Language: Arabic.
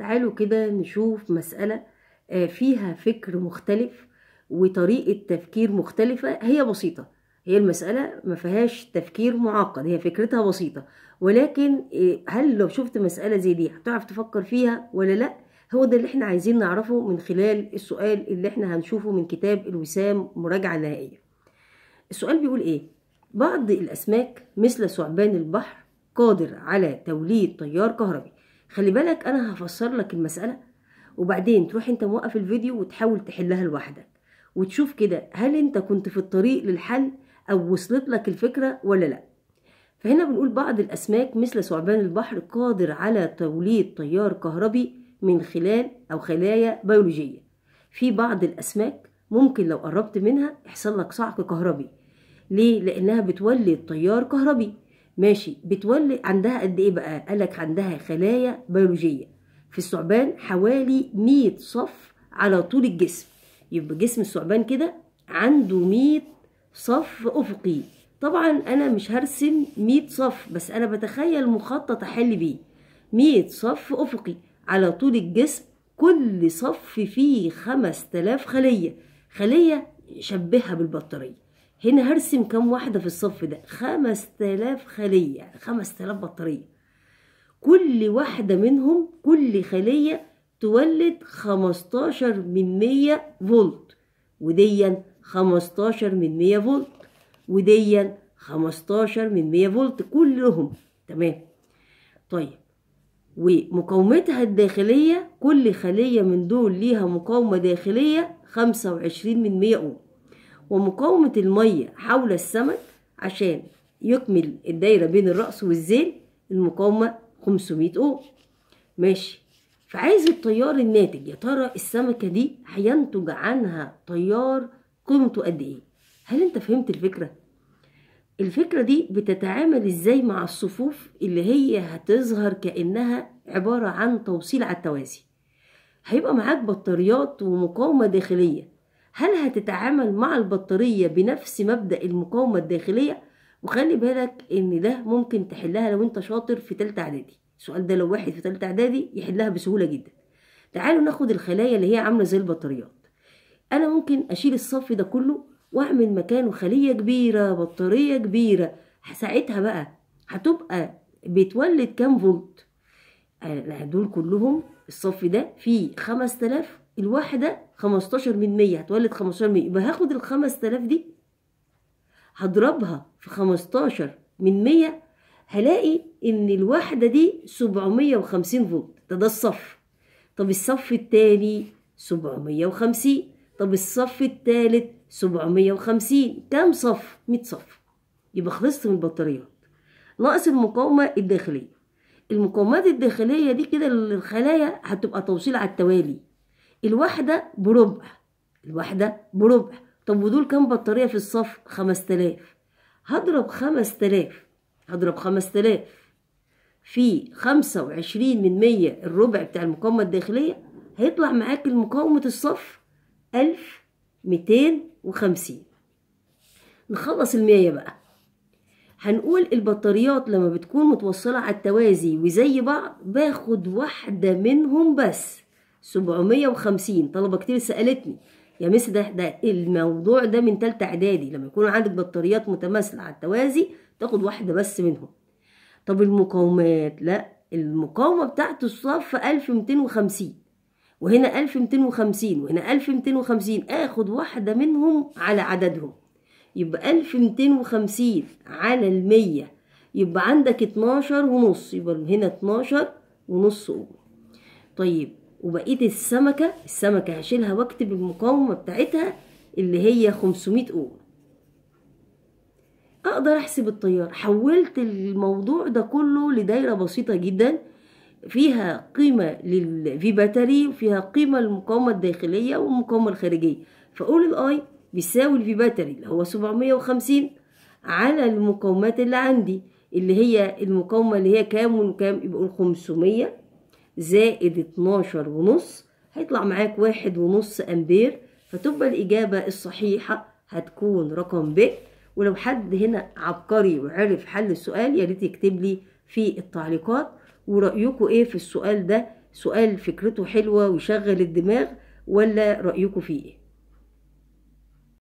تعالوا كده نشوف مسألة آه، فيها فكر مختلف وطريقة تفكير مختلفة هي بسيطة هي المسألة ما فيهاش تفكير معقد هي فكرتها بسيطة ولكن آه، هل لو شفت مسألة زي دي هتعرف تفكر فيها ولا لأ هو ده اللي احنا عايزين نعرفه من خلال السؤال اللي احنا هنشوفه من كتاب الوسام مراجعة نهائية السؤال بيقول ايه بعض الأسماك مثل ثعبان البحر قادر على توليد تيار كهربي خلي بالك انا هفسر لك المساله وبعدين تروح انت موقف الفيديو وتحاول تحلها لوحدك وتشوف كده هل انت كنت في الطريق للحل او وصلت لك الفكره ولا لا فهنا بنقول بعض الاسماك مثل ثعبان البحر قادر على توليد تيار كهربي من خلال او خلايا بيولوجيه في بعض الاسماك ممكن لو قربت منها يحصل لك صعق كهربي ليه لانها بتولد تيار كهربي ماشي بتولي عندها قد ايه بقى قالك عندها خلايا بيولوجيه في الثعبان حوالي 100 صف على طول الجسم يبقى جسم الثعبان كده عنده 100 صف افقي طبعا انا مش هرسم 100 صف بس انا بتخيل مخطط احل بيه 100 صف افقي على طول الجسم كل صف فيه 5000 خليه خليه شبهها بالبطاريه هنا هرسم كم واحدة في الصف ده خمس تلاف خلية يعني خمس تلاف بطارية كل واحدة منهم كل خلية تولد خمستاشر من مية فولت وديا خمستاشر من مية فولت وديا خمستاشر من مية فولت كلهم تمام طيب ومقاومتها الداخلية كل خلية من دول ليها مقاومة داخلية خمسة وعشرين من مية أوم ومقاومة المية حول السمك عشان يكمل الدايرة بين الرأس والزين المقاومة 500 أوم ماشي فعايز التيار الناتج يا ترى السمكة دي هينتج عنها تيار قيمته قد إيه؟ هل أنت فهمت الفكرة؟ الفكرة دي بتتعامل إزاي مع الصفوف اللي هي هتظهر كأنها عبارة عن توصيل على التوازي هيبقى معاك بطاريات ومقاومة داخلية هل هتتعامل مع البطارية بنفس مبدأ المقاومة الداخلية وخلي بالك ان ده ممكن تحلها لو انت شاطر في تالتة اعدادي السؤال ده لو واحد في تالتة اعدادي يحلها بسهولة جدا تعالوا ناخد الخلايا اللي هي عاملة زي البطاريات انا ممكن اشيل الصف ده كله واعمل مكانه خلية كبيرة بطارية كبيرة ساعتها بقى هتبقى بتولد كام فولت آه، دول كلهم الصف ده فيه 5000 الواحدة 15 من 100 هتولد 15 من 100 يبقى هاخد ال 5000 دي هضربها في 15 من 100 هلاقي ان الواحدة دي 750 فولت ده ده الصف طب الصف الثاني 750 طب الصف الثالث 750 كام صف 100 صف يبقى خلصت من البطاريات ناقص المقاومة الداخلية المقاومات الداخلية دي كده الخلايا هتبقى توصيل على التوالي الواحدة بربع الواحدة بربع طب ودول كام بطارية في الصف خمس تلاف هضرب خمس تلاف هضرب خمس تلاف في خمسة وعشرين من مية الربع بتاع المقاومة الداخلية هيطلع معاك مقاومة الصف ألف ميتين وخمسين نخلص المية بقى هنقول البطاريات لما بتكون متوصلة على التوازي وزي بعض باخد واحدة منهم بس 750 طلبه كتير سالتني يا مس ده ده الموضوع ده من تالتة اعدادي لما يكون عندك بطاريات متماثله على التوازي تاخد واحده بس منهم طب المقاومات لا المقاومه بتاعت الصف 1250 وهنا 1250 وهنا 1250 اخد واحده منهم على عددهم يبقى 1250 على ال ال100 يبقى عندك 12 ونص يبقى هنا 12 ونص طيب وبقيه السمكه السمكه هشيلها واكتب المقاومه بتاعتها اللي هي 500 اوم اقدر احسب التيار حولت الموضوع ده كله لدايره بسيطه جدا فيها قيمه للفي باتري وفيها قيمه للمقاومه الداخليه والمقاومه الخارجيه فاقول الاي بيساوي الفي باتري اللي هو 750 على المقاومات اللي عندي اللي هي المقاومه اللي هي كام وكام يبقوا 500 زائد اتناشر ونص هيطلع معاك واحد ونص أمبير فتبقى الإجابة الصحيحة هتكون رقم ب ولو حد هنا عبقري وعرف حل السؤال يا ريت يكتب لي في التعليقات ورأيكم إيه في السؤال ده سؤال فكرته حلوة ويشغل الدماغ ولا رأيكم فيه إيه